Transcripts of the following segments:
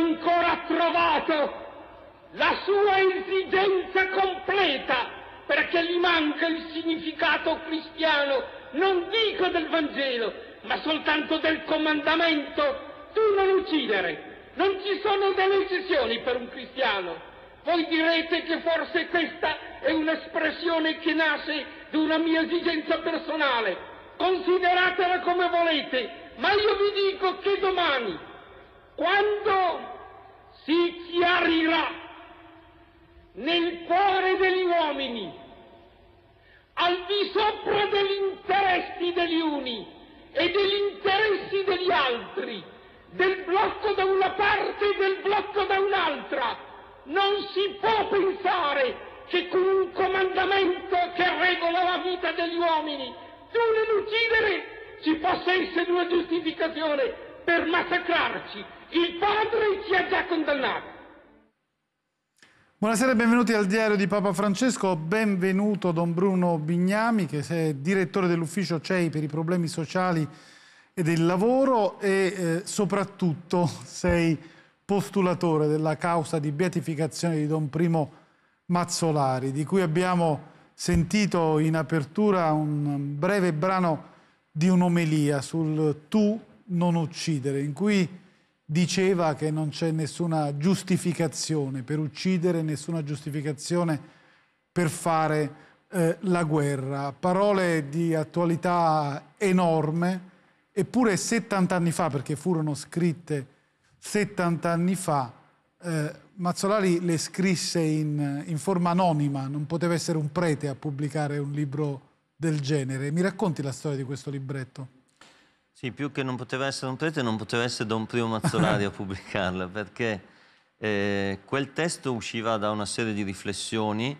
ancora trovato la sua esigenza completa, perché gli manca il significato cristiano, non dico del Vangelo, ma soltanto del comandamento tu non uccidere. Non ci sono delle uccisioni per un cristiano. Voi direte che forse questa è un'espressione che nasce di una mia esigenza personale. Consideratela come volete, ma io vi dico che domani, quando si chiarirà nel cuore degli uomini, al di sopra degli interessi degli uni e degli interessi degli altri, del blocco da una parte e del blocco da un'altra. Non si può pensare che con un comandamento che regola la vita degli uomini, tu non uccidere, ci possa essere una giustificazione per massacrarci il padre ci ha già condannato. Buonasera e benvenuti al diario di Papa Francesco, benvenuto Don Bruno Bignami che è direttore dell'ufficio CEI per i problemi sociali e del lavoro e eh, soprattutto sei postulatore della causa di beatificazione di Don Primo Mazzolari, di cui abbiamo sentito in apertura un breve brano di un'omelia sul tu non uccidere, in cui diceva che non c'è nessuna giustificazione per uccidere, nessuna giustificazione per fare eh, la guerra. Parole di attualità enorme, eppure 70 anni fa, perché furono scritte 70 anni fa, eh, Mazzolari le scrisse in, in forma anonima, non poteva essere un prete a pubblicare un libro del genere. Mi racconti la storia di questo libretto? Sì, più che non poteva essere un prete, non poteva essere Don Prio Mazzolari a pubblicarla, perché eh, quel testo usciva da una serie di riflessioni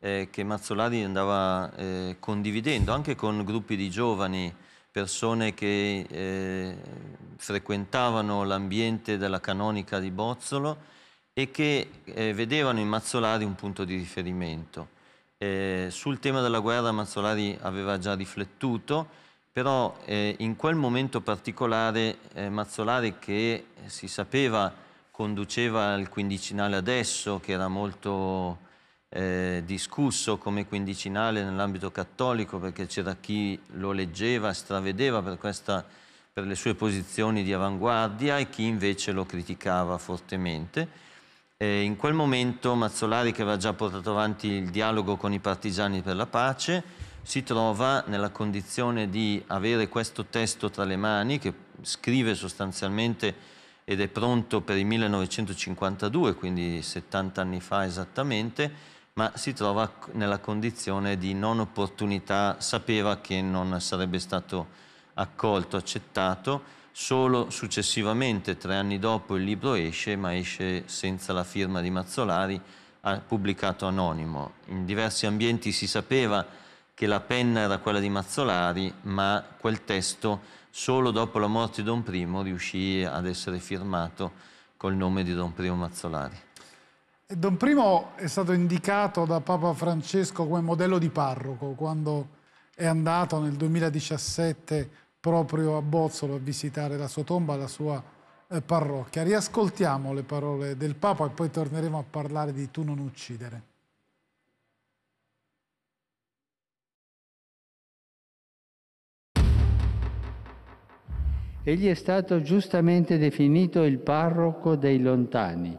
eh, che Mazzolari andava eh, condividendo, anche con gruppi di giovani, persone che eh, frequentavano l'ambiente della canonica di Bozzolo e che eh, vedevano in Mazzolari un punto di riferimento. Eh, sul tema della guerra Mazzolari aveva già riflettuto, però eh, in quel momento particolare eh, Mazzolari che si sapeva conduceva il quindicinale adesso, che era molto eh, discusso come quindicinale nell'ambito cattolico, perché c'era chi lo leggeva, stravedeva per, questa, per le sue posizioni di avanguardia e chi invece lo criticava fortemente. E in quel momento Mazzolari, che aveva già portato avanti il dialogo con i partigiani per la pace, si trova nella condizione di avere questo testo tra le mani che scrive sostanzialmente ed è pronto per il 1952, quindi 70 anni fa esattamente, ma si trova nella condizione di non opportunità, sapeva che non sarebbe stato accolto, accettato, solo successivamente, tre anni dopo, il libro esce, ma esce senza la firma di Mazzolari, pubblicato anonimo. In diversi ambienti si sapeva che la penna era quella di Mazzolari, ma quel testo solo dopo la morte di Don Primo riuscì ad essere firmato col nome di Don Primo Mazzolari. Don Primo è stato indicato da Papa Francesco come modello di parroco quando è andato nel 2017 proprio a Bozzolo a visitare la sua tomba, la sua eh, parrocchia. Riascoltiamo le parole del Papa e poi torneremo a parlare di Tu non uccidere. Egli è stato giustamente definito il parroco dei lontani,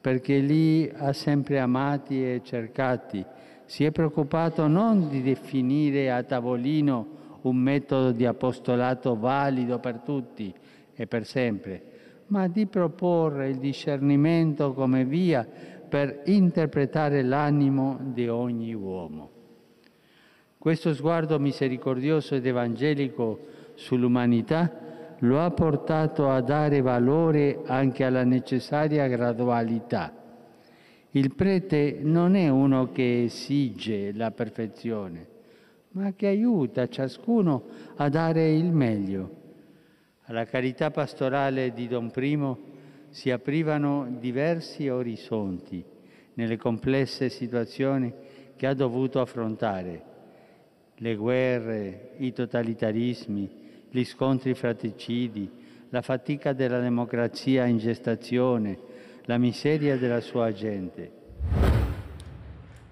perché lì ha sempre amati e cercati. Si è preoccupato non di definire a tavolino un metodo di apostolato valido per tutti e per sempre, ma di proporre il discernimento come via per interpretare l'animo di ogni uomo. Questo sguardo misericordioso ed evangelico sull'umanità lo ha portato a dare valore anche alla necessaria gradualità. Il prete non è uno che esige la perfezione, ma che aiuta ciascuno a dare il meglio. Alla carità pastorale di Don Primo si aprivano diversi orizzonti nelle complesse situazioni che ha dovuto affrontare. Le guerre, i totalitarismi, gli scontri fratricidi, la fatica della democrazia in gestazione, la miseria della sua gente.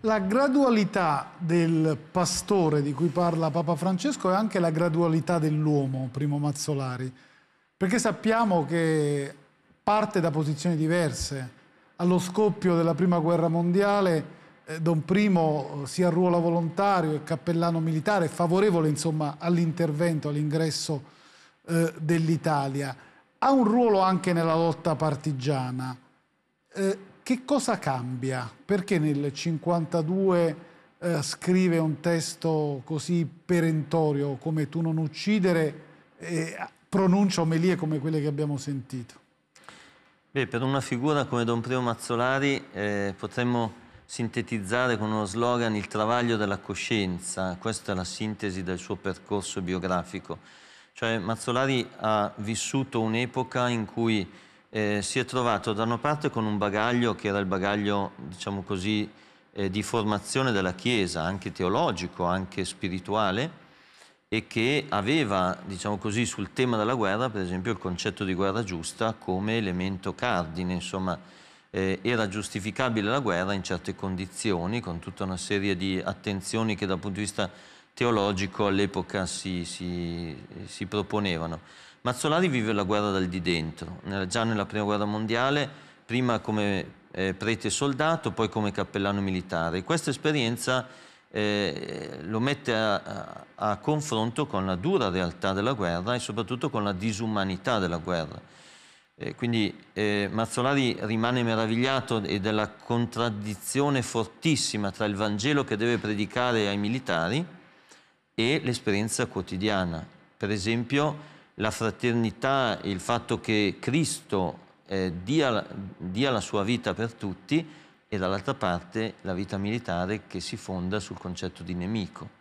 La gradualità del pastore di cui parla Papa Francesco è anche la gradualità dell'uomo, Primo Mazzolari, perché sappiamo che parte da posizioni diverse. Allo scoppio della Prima Guerra Mondiale eh, Don Primo eh, sia ruolo volontario e cappellano militare, favorevole insomma, all'intervento, all'ingresso eh, dell'Italia. Ha un ruolo anche nella lotta partigiana. Eh, che cosa cambia? Perché nel 1952 eh, scrive un testo così perentorio come Tu non uccidere e pronuncia omelie come quelle che abbiamo sentito? Beh, per una figura come Don Primo Mazzolari eh, potremmo sintetizzare con uno slogan il travaglio della coscienza, questa è la sintesi del suo percorso biografico. Cioè Mazzolari ha vissuto un'epoca in cui eh, si è trovato da una parte con un bagaglio che era il bagaglio, diciamo così, eh, di formazione della Chiesa, anche teologico, anche spirituale, e che aveva, diciamo così, sul tema della guerra, per esempio, il concetto di guerra giusta come elemento cardine, insomma, eh, era giustificabile la guerra in certe condizioni, con tutta una serie di attenzioni che dal punto di vista teologico all'epoca si, si, si proponevano. Mazzolari vive la guerra dal di dentro, già nella prima guerra mondiale, prima come eh, prete soldato, poi come cappellano militare. Questa esperienza eh, lo mette a, a, a confronto con la dura realtà della guerra e soprattutto con la disumanità della guerra. Eh, quindi eh, Mazzolari rimane meravigliato della contraddizione fortissima tra il Vangelo che deve predicare ai militari e l'esperienza quotidiana. Per esempio la fraternità il fatto che Cristo eh, dia, dia la sua vita per tutti e dall'altra parte la vita militare che si fonda sul concetto di nemico.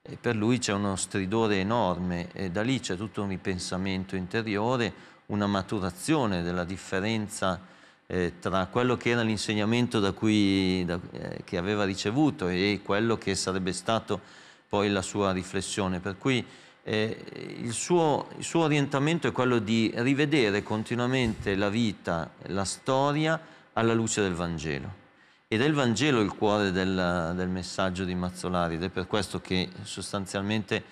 E per lui c'è uno stridore enorme e da lì c'è tutto un ripensamento interiore una maturazione della differenza eh, tra quello che era l'insegnamento da cui, da, eh, che aveva ricevuto e quello che sarebbe stato poi la sua riflessione. Per cui eh, il, suo, il suo orientamento è quello di rivedere continuamente la vita, la storia alla luce del Vangelo. Ed è il Vangelo il cuore del, del messaggio di Mazzolari ed è per questo che sostanzialmente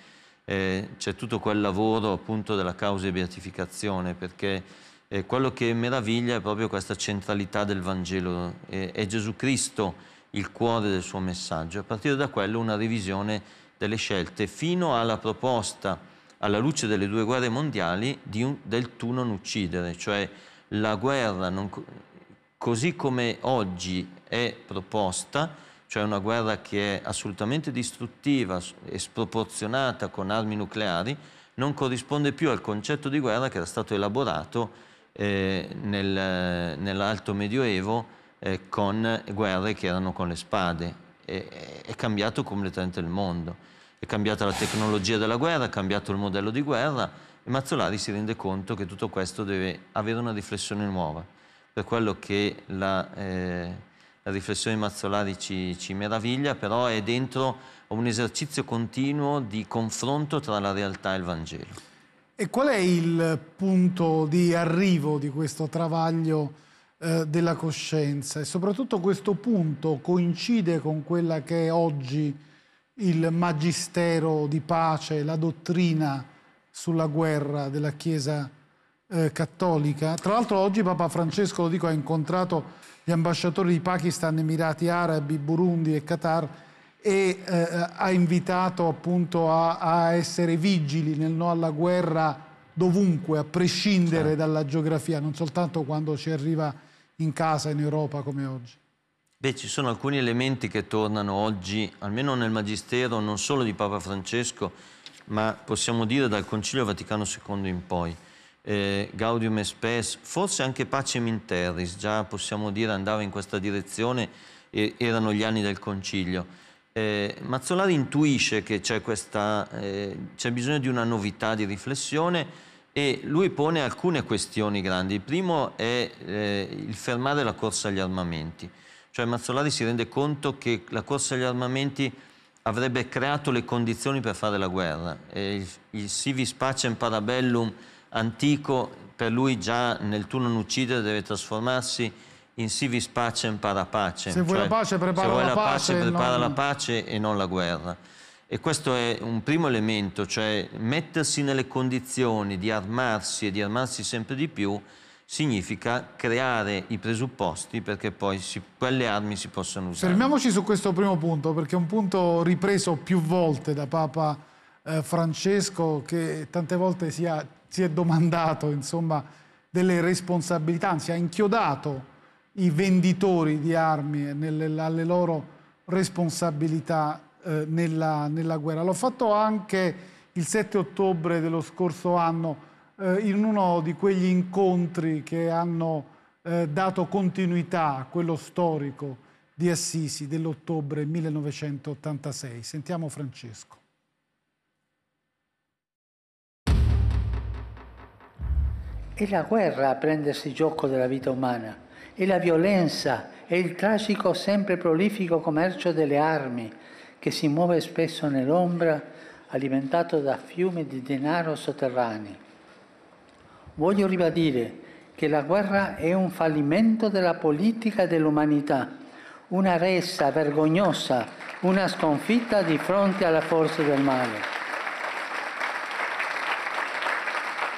eh, c'è tutto quel lavoro appunto della causa di beatificazione, perché eh, quello che meraviglia è proprio questa centralità del Vangelo, è Gesù Cristo il cuore del suo messaggio, a partire da quello una revisione delle scelte fino alla proposta, alla luce delle due guerre mondiali, un, del tu non uccidere, cioè la guerra non, così come oggi è proposta, cioè una guerra che è assolutamente distruttiva e sproporzionata con armi nucleari, non corrisponde più al concetto di guerra che era stato elaborato eh, nel, nell'alto medioevo eh, con guerre che erano con le spade. E, è cambiato completamente il mondo, è cambiata la tecnologia della guerra, è cambiato il modello di guerra e Mazzolari si rende conto che tutto questo deve avere una riflessione nuova. Per quello che la... Eh, la riflessione di Mazzolari ci, ci meraviglia, però è dentro un esercizio continuo di confronto tra la realtà e il Vangelo. E qual è il punto di arrivo di questo travaglio eh, della coscienza? E soprattutto questo punto coincide con quella che è oggi il magistero di pace, la dottrina sulla guerra della Chiesa eh, cattolica. Tra l'altro oggi Papa Francesco, lo dico, ha incontrato gli ambasciatori di Pakistan, Emirati Arabi, Burundi e Qatar e eh, ha invitato appunto a, a, essere vigili nel no alla guerra dovunque, a prescindere sì. Certo. dalla geografia, non soltanto quando ci arriva in casa, in Europa come oggi. Beh, ci sono alcuni elementi che tornano oggi, almeno nel Magistero, non solo di Papa Francesco, ma possiamo dire dal Concilio Vaticano II in poi eh, Gaudium Espes, forse anche Pacem in Terris, già possiamo dire andava in questa direzione, eh, erano gli anni del concilio. Eh, Mazzolari intuisce che c'è, questa, eh, c'è bisogno di una novità di riflessione e lui pone alcune questioni grandi. Il primo è eh, il fermare la corsa agli armamenti, cioè Mazzolari si rende conto che la corsa agli armamenti avrebbe creato le condizioni per fare la guerra. Eh, il, il civis pacem parabellum antico, per lui già nel tu non uccidere deve trasformarsi in civis pacem para pace. Se vuoi cioè, la pace prepara, la, la, pace, pace prepara non... la pace e non la guerra. E questo è un primo elemento, cioè mettersi nelle condizioni di armarsi e di armarsi sempre di più significa creare i presupposti perché poi si, quelle armi si possano usare. Fermiamoci su questo primo punto perché è un punto ripreso più volte da Papa eh, Francesco che tante volte si ha si è domandato insomma, delle responsabilità, anzi ha inchiodato i venditori di armi nelle, alle loro responsabilità eh, nella, nella, guerra. L'ho fatto anche il 7 ottobre dello scorso anno eh, in uno di quegli incontri che hanno eh, dato continuità a quello storico di Assisi dell'ottobre 1986. Sentiamo Francesco. È la guerra a prendersi gioco della vita umana, è la violenza, è il tragico sempre prolifico commercio delle armi che si muove spesso nell'ombra alimentato da fiumi di denaro sotterranei. Voglio ribadire che la guerra è un fallimento della politica dell'umanità, una ressa vergognosa, una sconfitta di fronte alla forza del male.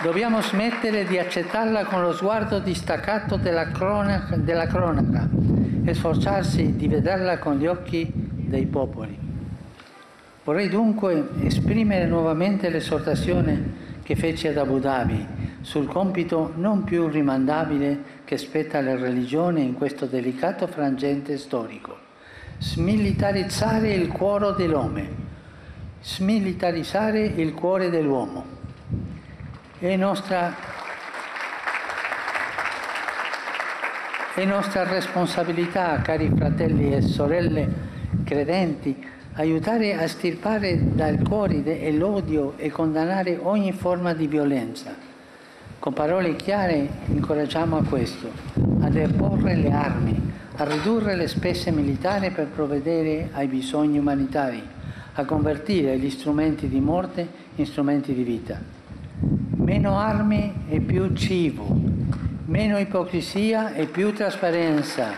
Dobbiamo smettere di accettarla con lo sguardo distaccato della cronaca, della cronaca e sforzarsi di vederla con gli occhi dei popoli. Vorrei dunque esprimere nuovamente l'esortazione che fece ad Abu Dhabi sul compito non più rimandabile che spetta alla religione in questo delicato frangente storico. Smilitarizzare il cuore dell'uomo. Smilitarizzare il cuore dell'uomo è nostra, è nostra responsabilità, cari fratelli e sorelle credenti, aiutare a stirpare dal cuore l'odio e condannare ogni forma di violenza. Con parole chiare incoraggiamo a questo, a deporre le armi, a ridurre le spese militari per provvedere ai bisogni umanitari, a convertire gli strumenti di morte in strumenti di vita meno armi e più cibo, meno ipocrisia e più trasparenza,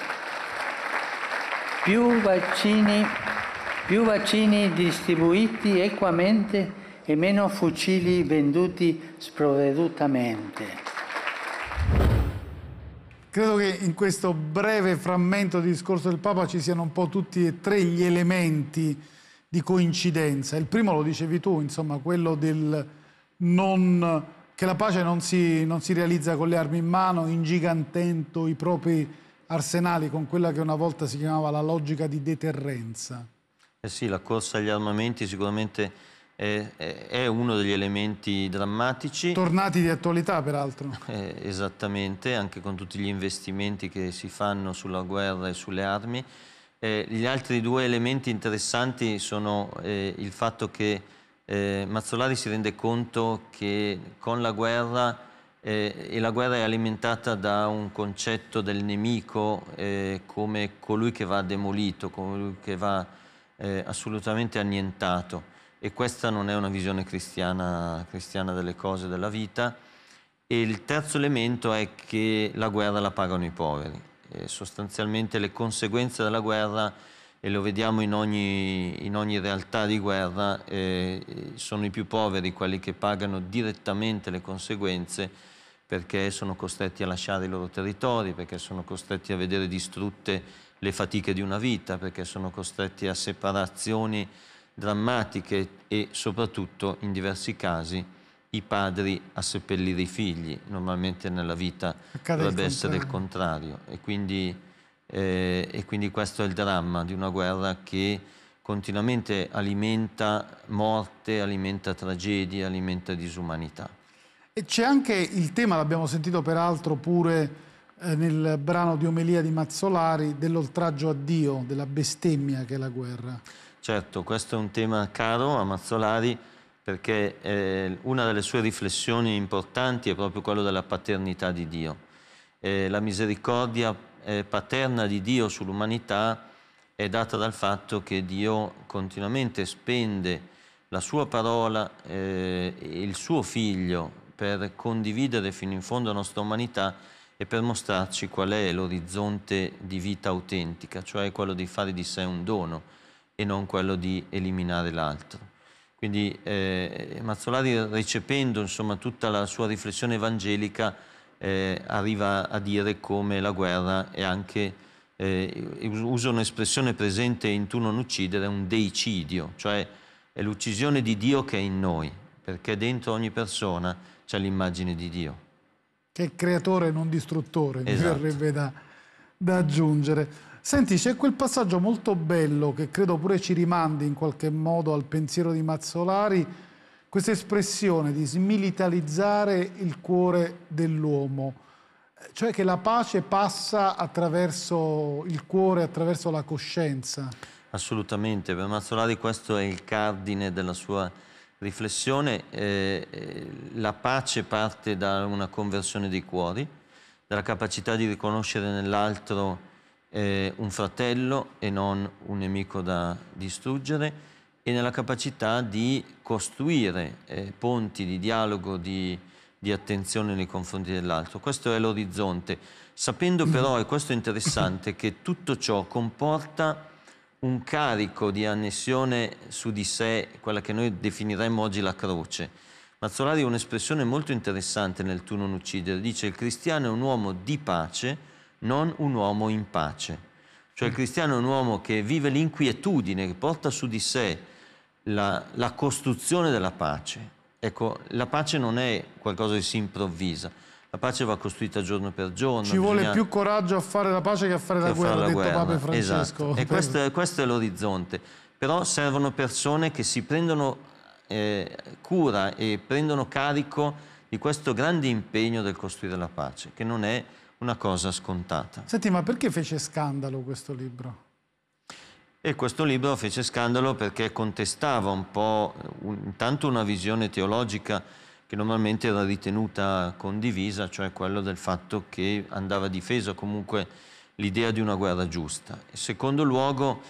più vaccini, più vaccini distribuiti equamente e meno fucili venduti sprovvedutamente. Credo che in questo breve frammento di discorso del Papa ci siano un po' tutti e tre gli elementi di coincidenza. Il primo lo dicevi tu, insomma, quello del non che la pace non si, non si realizza con le armi in mano, ingigantendo i propri arsenali con quella che una volta si chiamava la logica di deterrenza. Eh sì, la corsa agli armamenti sicuramente è, è uno degli elementi drammatici. Tornati di attualità, peraltro. Eh, esattamente, anche con tutti gli investimenti che si fanno sulla guerra e sulle armi. Eh, gli altri due elementi interessanti sono eh, il fatto che eh, Mazzolari si rende conto che con la guerra, eh, e la guerra è alimentata da un concetto del nemico eh, come colui che va demolito, colui che va eh, assolutamente annientato e questa non è una visione cristiana, cristiana delle cose, della vita. E il terzo elemento è che la guerra la pagano i poveri. E eh, sostanzialmente le conseguenze della guerra e lo vediamo in ogni, in ogni realtà di guerra, eh, sono i più poveri quelli che pagano direttamente le conseguenze perché sono costretti a lasciare i loro territori, perché sono costretti a vedere distrutte le fatiche di una vita, perché sono costretti a separazioni drammatiche e soprattutto in diversi casi i padri a seppellire i figli, normalmente nella vita Accade dovrebbe il essere il contrario e quindi eh, e quindi questo è il dramma di una guerra che continuamente alimenta morte, alimenta tragedie, alimenta disumanità. E c'è anche il tema, l'abbiamo sentito peraltro pure eh, nel brano di Omelia di Mazzolari, dell'oltraggio a Dio, della bestemmia che è la guerra. Certo, questo è un tema caro a Mazzolari perché eh, una delle sue riflessioni importanti è proprio quella della paternità di Dio. Eh, la misericordia eh, paterna di Dio sull'umanità è data dal fatto che Dio continuamente spende la sua parola eh, e il suo figlio per condividere fino in fondo la nostra umanità e per mostrarci qual è l'orizzonte di vita autentica, cioè quello di fare di sé un dono e non quello di eliminare l'altro. Quindi eh, Mazzolari, recependo insomma, tutta la sua riflessione evangelica, eh, arriva a dire come la guerra è anche, eh, uso un'espressione presente in Tu non uccidere, un deicidio, cioè è l'uccisione di Dio che è in noi, perché dentro ogni persona c'è l'immagine di Dio. Che è creatore non distruttore, esatto. mi verrebbe da, da aggiungere. Senti, c'è quel passaggio molto bello che credo pure ci rimandi in qualche modo al pensiero di Mazzolari, questa espressione di smilitarizzare il cuore dell'uomo, cioè che la pace passa attraverso il cuore, attraverso la coscienza. Assolutamente, per Mazzolari questo è il cardine della sua riflessione. Eh, eh la pace parte da una conversione dei cuori, dalla capacità di riconoscere nell'altro eh, un fratello e non un nemico da distruggere, e nella capacità di costruire eh, ponti di dialogo, di, di attenzione nei confronti dell'altro. Questo è l'orizzonte. Sapendo mm. però, e questo è interessante, che tutto ciò comporta un carico di annessione su di sé, quella che noi definiremmo oggi la croce. Mazzolari ha un'espressione molto interessante nel Tu non uccidere, dice il cristiano è un uomo di pace, non un uomo in pace. Cioè il mm. cristiano è un uomo che vive l'inquietudine, che porta su di sé la, la costruzione della pace. Ecco, la pace non è qualcosa che si improvvisa, la pace va costruita giorno per giorno. Ci bisogna... vuole più coraggio a fare la pace che a fare la guerra, fare la guerra. Papa Francesco. Esatto. Per... E questo è, questo è l'orizzonte. Però servono persone che si prendono eh, cura e prendono carico di questo grande impegno del costruire la pace, che non è una cosa scontata. Senti, ma perché fece scandalo questo libro? E questo libro fece scandalo perché contestava un po' un, intanto una visione teologica che normalmente era ritenuta condivisa, cioè quello del fatto che andava difesa comunque l'idea di una guerra giusta. In secondo luogo,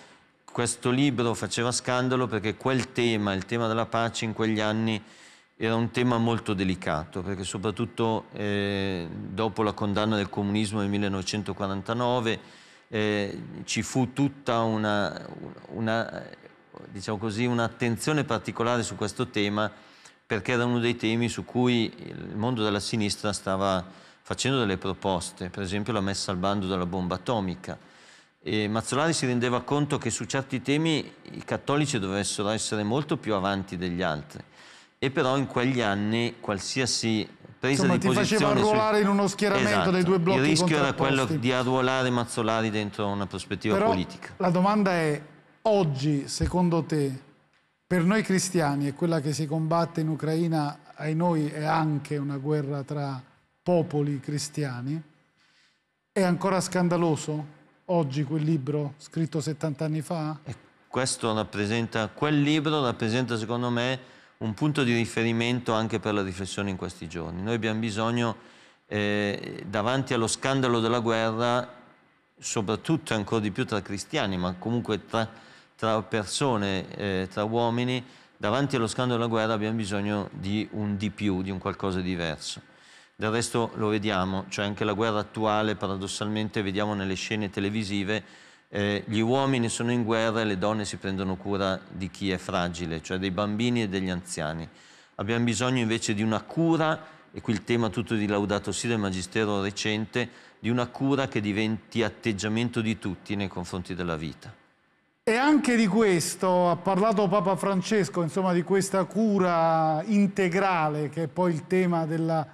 questo libro faceva scandalo perché quel tema, il tema della pace in quegli anni, era un tema molto delicato, perché soprattutto eh, dopo la condanna del comunismo nel 1949, eh, ci fu tutta una, una diciamo così, un'attenzione particolare su questo tema perché era uno dei temi su cui il mondo della sinistra stava facendo delle proposte, per esempio la messa al bando della bomba atomica. E Mazzolari si rendeva conto che su certi temi i cattolici dovessero essere molto più avanti degli altri e però in quegli anni qualsiasi presa Insomma, di ti faceva arruolare sui... in uno schieramento esatto. dei due blocchi Il rischio era quello di arruolare Mazzolari dentro una prospettiva Però politica. La domanda è, oggi, secondo te, per noi cristiani e quella che si combatte in Ucraina, ai noi è anche una guerra tra popoli cristiani, è ancora scandaloso oggi quel libro scritto 70 anni fa? E questo rappresenta, quel libro rappresenta secondo me un punto di riferimento anche per la riflessione in questi giorni. Noi abbiamo bisogno, eh, davanti allo scandalo della guerra, soprattutto ancora di più tra cristiani, ma comunque tra, tra persone, eh, tra uomini, davanti allo scandalo della guerra abbiamo bisogno di un di più, di un qualcosa di diverso. Del resto lo vediamo, cioè anche la guerra attuale, paradossalmente, vediamo nelle scene televisive eh, gli uomini sono in guerra e le donne si prendono cura di chi è fragile, cioè dei bambini e degli anziani. Abbiamo bisogno invece di una cura, e qui il tema tutto di Laudato Si del Magistero recente, di una cura che diventi atteggiamento di tutti nei confronti della vita. E anche di questo ha parlato Papa Francesco, insomma di questa cura integrale che è poi il tema della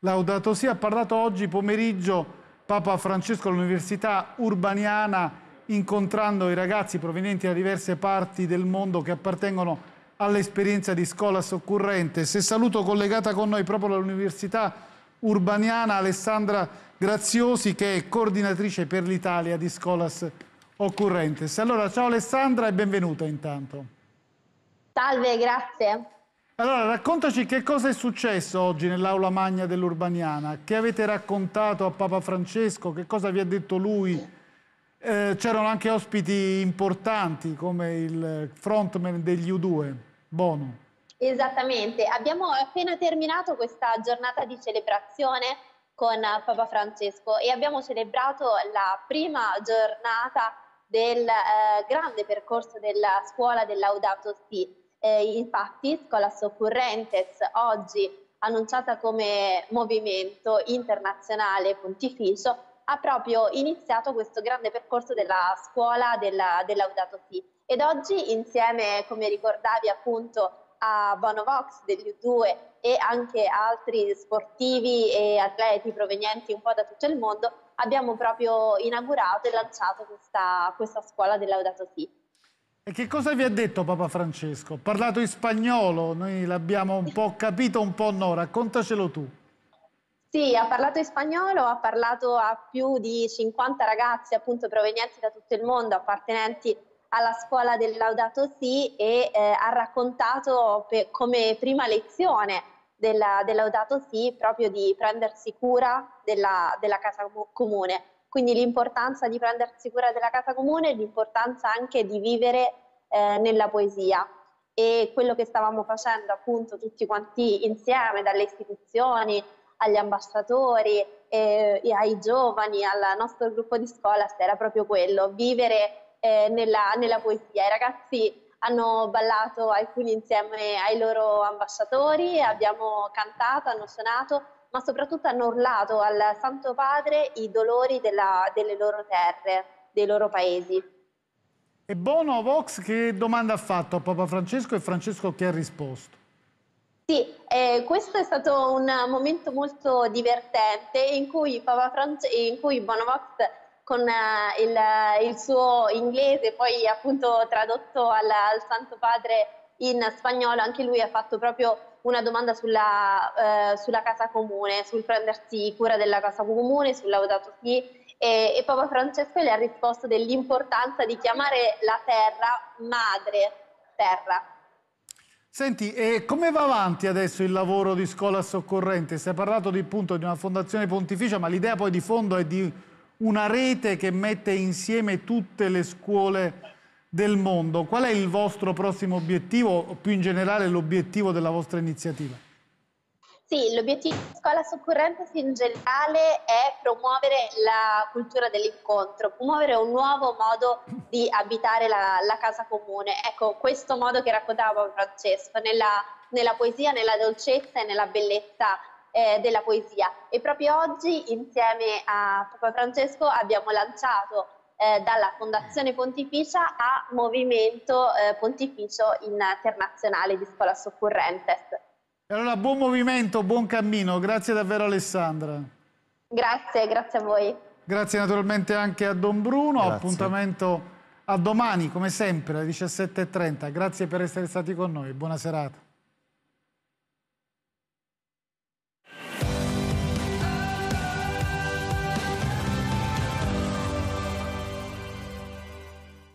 Laudato Si, ha parlato oggi pomeriggio Papa Francesco all'Università Urbaniana incontrando i ragazzi provenienti da diverse parti del mondo che appartengono all'esperienza di scuola soccorrente. Se saluto collegata con noi proprio dall'Università Urbaniana Alessandra Graziosi che è coordinatrice per l'Italia di Scolas Occurrentes. Allora, ciao Alessandra e benvenuta intanto. Salve, grazie. Allora, raccontaci che cosa è successo oggi nell'aula magna dell'Urbaniana, che avete raccontato a Papa Francesco, che cosa vi ha detto lui eh, c'erano anche ospiti importanti come il frontman degli U2, Bono. Esattamente, abbiamo appena terminato questa giornata di celebrazione con eh, Papa Francesco e abbiamo celebrato la prima giornata del eh, grande percorso della scuola dell'Audato Si. Eh, infatti, Scuola Soccorrentes, oggi annunciata come movimento internazionale pontificio, ha proprio iniziato questo grande percorso della scuola della, dell'Audato Si ed oggi insieme, come ricordavi appunto, a Bonovox degli U2 e anche altri sportivi e atleti provenienti un po' da tutto il mondo, abbiamo proprio inaugurato e lanciato questa, questa scuola dell'Audato Si. E che cosa vi ha detto Papa Francesco? Ha parlato in spagnolo, noi l'abbiamo un po' capito, un po' no, raccontacelo tu. Sì, ha parlato in spagnolo, ha parlato a più di 50 ragazzi appunto provenienti da tutto il mondo, appartenenti alla scuola del Laudato Si e eh, ha raccontato per, come prima lezione della, Laudato sì, proprio di prendersi cura della, della, casa comune. Quindi l'importanza di prendersi cura della casa comune e l'importanza anche di vivere eh, nella poesia. E quello che stavamo facendo appunto tutti quanti insieme, dalle istituzioni agli ambasciatori eh, e ai giovani, al nostro gruppo di Scolas era proprio quello, vivere eh, nella, nella poesia. I ragazzi hanno ballato alcuni insieme ai loro ambasciatori, abbiamo cantato, hanno suonato, ma soprattutto hanno urlato al Santo Padre i dolori della, delle loro terre, dei loro paesi. E Bono Vox che domanda ha fatto a Papa Francesco e Francesco che ha risposto? Sì, eh, questo è stato un momento molto divertente in cui, Papa France- in cui Bonovox con eh, il, il, suo inglese, poi appunto tradotto al, al, Santo Padre in spagnolo, anche lui ha fatto proprio una domanda sulla, eh, sulla casa comune, sul prendersi cura della casa comune, sul laudato sì. E, e Papa Francesco le ha risposto dell'importanza di chiamare la terra madre terra Senti, e come va avanti adesso il lavoro di scuola soccorrente? Si è parlato di, appunto, di una fondazione pontificia, ma l'idea poi di fondo è di una rete che mette insieme tutte le scuole del mondo. Qual è il vostro prossimo obiettivo o più in generale l'obiettivo della vostra iniziativa? Sì, l'obiettivo di Scuola Soccorrentes in generale è promuovere la cultura dell'incontro, promuovere un nuovo modo di abitare la, la casa comune. Ecco, questo modo che raccontava Francesco, nella, nella poesia, nella dolcezza e nella bellezza eh, della poesia. E proprio oggi, insieme a Papa Francesco, abbiamo lanciato eh, dalla Fondazione Pontificia a Movimento eh, Pontificio Internazionale di Scuola Soccorrentes allora buon movimento, buon cammino, grazie davvero Alessandra. Grazie, grazie a voi. Grazie naturalmente anche a Don Bruno, grazie. appuntamento a domani come sempre alle 17.30. Grazie per essere stati con noi, buona serata.